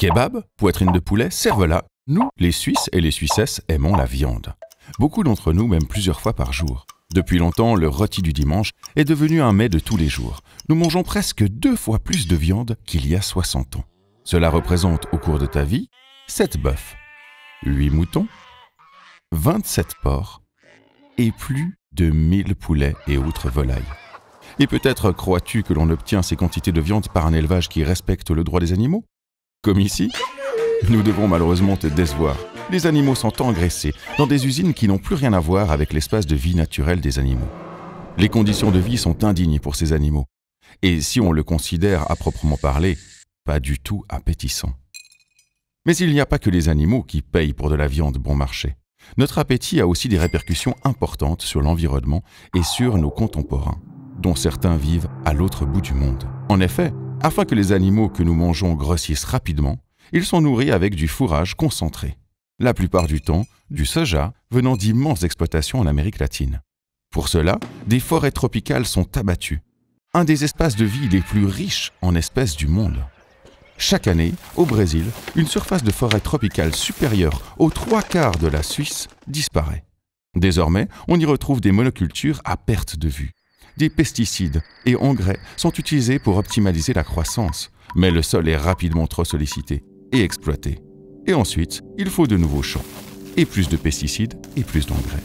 Kebab, poitrine de poulet, cervelas, nous, les Suisses et les Suissesses, aimons la viande. Beaucoup d'entre nous même plusieurs fois par jour. Depuis longtemps, le rôti du dimanche est devenu un mets de tous les jours. Nous mangeons presque deux fois plus de viande qu'il y a 60 ans. Cela représente au cours de ta vie 7 bœufs, 8 moutons, 27 porcs et plus de 1000 poulets et autres volailles. Et peut-être crois-tu que l'on obtient ces quantités de viande par un élevage qui respecte le droit des animaux comme ici Nous devons malheureusement te décevoir. Les animaux sont engraissés dans des usines qui n'ont plus rien à voir avec l'espace de vie naturel des animaux. Les conditions de vie sont indignes pour ces animaux. Et si on le considère à proprement parler, pas du tout appétissant. Mais il n'y a pas que les animaux qui payent pour de la viande bon marché. Notre appétit a aussi des répercussions importantes sur l'environnement et sur nos contemporains, dont certains vivent à l'autre bout du monde. En effet, afin que les animaux que nous mangeons grossissent rapidement, ils sont nourris avec du fourrage concentré, la plupart du temps du soja venant d'immenses exploitations en Amérique latine. Pour cela, des forêts tropicales sont abattues, un des espaces de vie les plus riches en espèces du monde. Chaque année, au Brésil, une surface de forêt tropicale supérieure aux trois quarts de la Suisse disparaît. Désormais, on y retrouve des monocultures à perte de vue des pesticides et engrais sont utilisés pour optimaliser la croissance, mais le sol est rapidement trop sollicité et exploité. Et ensuite, il faut de nouveaux champs, et plus de pesticides et plus d'engrais.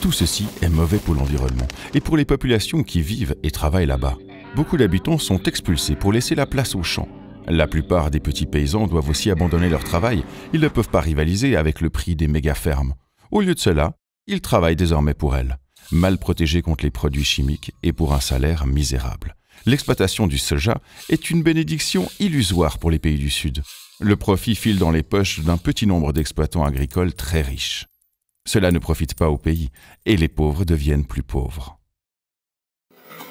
Tout ceci est mauvais pour l'environnement et pour les populations qui vivent et travaillent là-bas. Beaucoup d'habitants sont expulsés pour laisser la place aux champs. La plupart des petits paysans doivent aussi abandonner leur travail, ils ne peuvent pas rivaliser avec le prix des méga-fermes. Au lieu de cela, ils travaillent désormais pour elles mal protégés contre les produits chimiques et pour un salaire misérable. L'exploitation du soja est une bénédiction illusoire pour les pays du Sud. Le profit file dans les poches d'un petit nombre d'exploitants agricoles très riches. Cela ne profite pas au pays et les pauvres deviennent plus pauvres.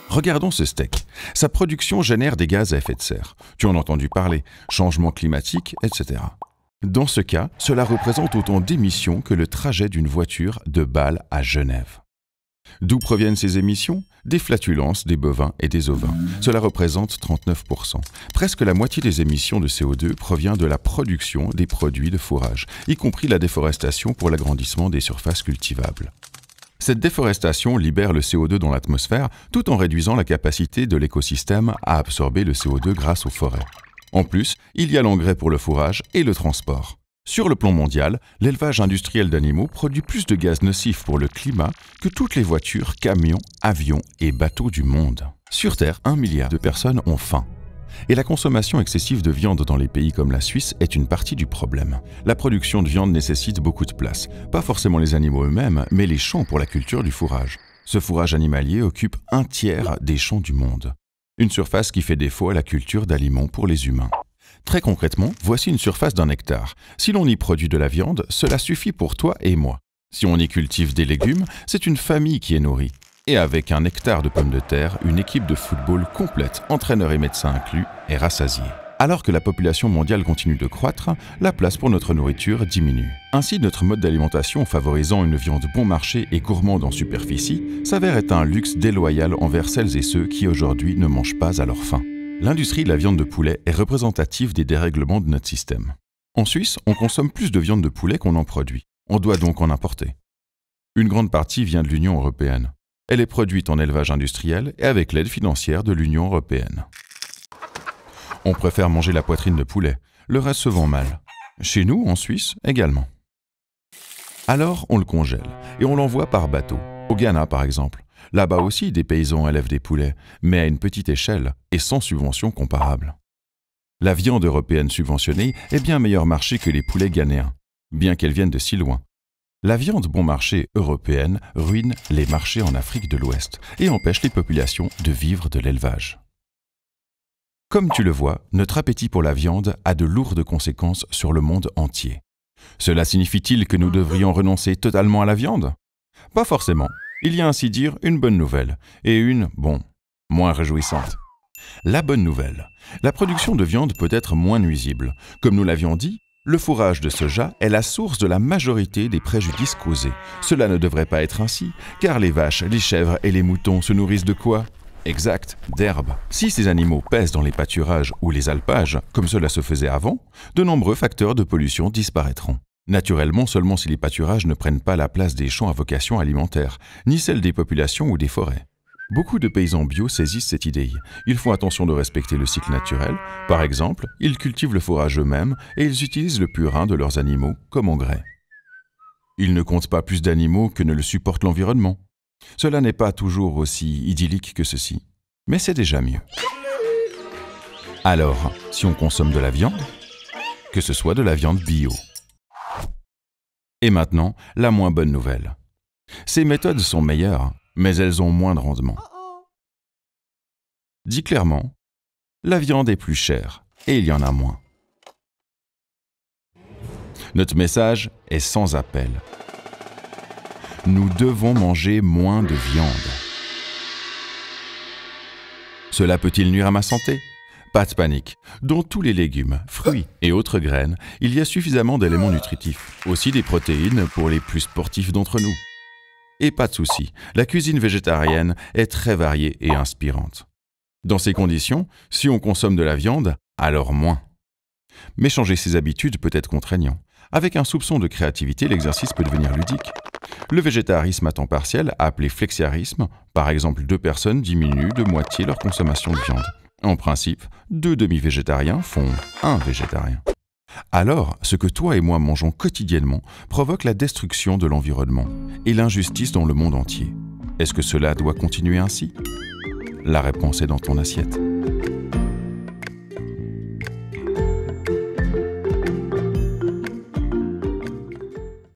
Regardons ce steak. Sa production génère des gaz à effet de serre. Tu en as entendu parler, changement climatique, etc. Dans ce cas, cela représente autant d'émissions que le trajet d'une voiture de Bâle à Genève. D'où proviennent ces émissions Des flatulences, des bovins et des ovins. Cela représente 39%. Presque la moitié des émissions de CO2 provient de la production des produits de fourrage, y compris la déforestation pour l'agrandissement des surfaces cultivables. Cette déforestation libère le CO2 dans l'atmosphère tout en réduisant la capacité de l'écosystème à absorber le CO2 grâce aux forêts. En plus, il y a l'engrais pour le fourrage et le transport. Sur le plan mondial, l'élevage industriel d'animaux produit plus de gaz nocifs pour le climat que toutes les voitures, camions, avions et bateaux du monde. Sur Terre, un milliard de personnes ont faim. Et la consommation excessive de viande dans les pays comme la Suisse est une partie du problème. La production de viande nécessite beaucoup de place, pas forcément les animaux eux-mêmes, mais les champs pour la culture du fourrage. Ce fourrage animalier occupe un tiers des champs du monde, une surface qui fait défaut à la culture d'aliments pour les humains. Très concrètement, voici une surface d'un hectare. Si l'on y produit de la viande, cela suffit pour toi et moi. Si on y cultive des légumes, c'est une famille qui est nourrie. Et avec un hectare de pommes de terre, une équipe de football complète, entraîneurs et médecins inclus, est rassasiée. Alors que la population mondiale continue de croître, la place pour notre nourriture diminue. Ainsi, notre mode d'alimentation favorisant une viande bon marché et gourmande en superficie s'avère être un luxe déloyal envers celles et ceux qui aujourd'hui ne mangent pas à leur faim l'industrie de la viande de poulet est représentative des dérèglements de notre système. En Suisse, on consomme plus de viande de poulet qu'on en produit. On doit donc en importer. Une grande partie vient de l'Union européenne. Elle est produite en élevage industriel et avec l'aide financière de l'Union européenne. On préfère manger la poitrine de poulet, le reste se vend mal. Chez nous, en Suisse, également. Alors, on le congèle et on l'envoie par bateau, au Ghana par exemple, Là-bas aussi, des paysans élèvent des poulets, mais à une petite échelle et sans subvention comparable. La viande européenne subventionnée est bien meilleur marché que les poulets ghanéens, bien qu'elle vienne de si loin. La viande bon marché européenne ruine les marchés en Afrique de l'Ouest et empêche les populations de vivre de l'élevage. Comme tu le vois, notre appétit pour la viande a de lourdes conséquences sur le monde entier. Cela signifie-t-il que nous devrions renoncer totalement à la viande Pas forcément. Il y a ainsi dire une bonne nouvelle et une, bon, moins réjouissante. La bonne nouvelle, la production de viande peut être moins nuisible. Comme nous l'avions dit, le fourrage de soja est la source de la majorité des préjudices causés. Cela ne devrait pas être ainsi, car les vaches, les chèvres et les moutons se nourrissent de quoi Exact, d'herbe. Si ces animaux pèsent dans les pâturages ou les alpages, comme cela se faisait avant, de nombreux facteurs de pollution disparaîtront. Naturellement seulement si les pâturages ne prennent pas la place des champs à vocation alimentaire, ni celle des populations ou des forêts. Beaucoup de paysans bio saisissent cette idée. Ils font attention de respecter le cycle naturel. Par exemple, ils cultivent le forage eux-mêmes et ils utilisent le purin de leurs animaux comme engrais. Ils ne comptent pas plus d'animaux que ne le supporte l'environnement. Cela n'est pas toujours aussi idyllique que ceci, mais c'est déjà mieux. Alors, si on consomme de la viande, que ce soit de la viande bio. Et maintenant, la moins bonne nouvelle. Ces méthodes sont meilleures, mais elles ont moins de rendement. Dit clairement, la viande est plus chère et il y en a moins. Notre message est sans appel. Nous devons manger moins de viande. Cela peut-il nuire à ma santé pas de panique. Dans tous les légumes, fruits euh. et autres graines, il y a suffisamment d'éléments nutritifs, aussi des protéines pour les plus sportifs d'entre nous. Et pas de souci, la cuisine végétarienne est très variée et inspirante. Dans ces conditions, si on consomme de la viande, alors moins. Mais changer ses habitudes peut être contraignant. Avec un soupçon de créativité, l'exercice peut devenir ludique. Le végétarisme à temps partiel, appelé flexiarisme, par exemple deux personnes diminuent de moitié leur consommation de viande. En principe, deux demi-végétariens font un végétarien. Alors, ce que toi et moi mangeons quotidiennement provoque la destruction de l'environnement et l'injustice dans le monde entier. Est-ce que cela doit continuer ainsi La réponse est dans ton assiette.